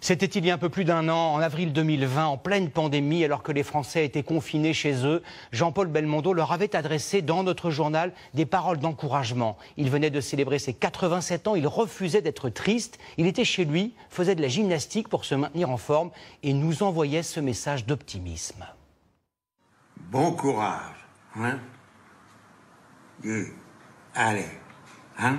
C'était il y a un peu plus d'un an, en avril 2020, en pleine pandémie, alors que les Français étaient confinés chez eux. Jean-Paul Belmondo leur avait adressé dans notre journal des paroles d'encouragement. Il venait de célébrer ses 87 ans, il refusait d'être triste, il était chez lui, faisait de la gymnastique pour se maintenir en forme et nous envoyait ce message d'optimisme. Bon courage. Hein Allez. Hein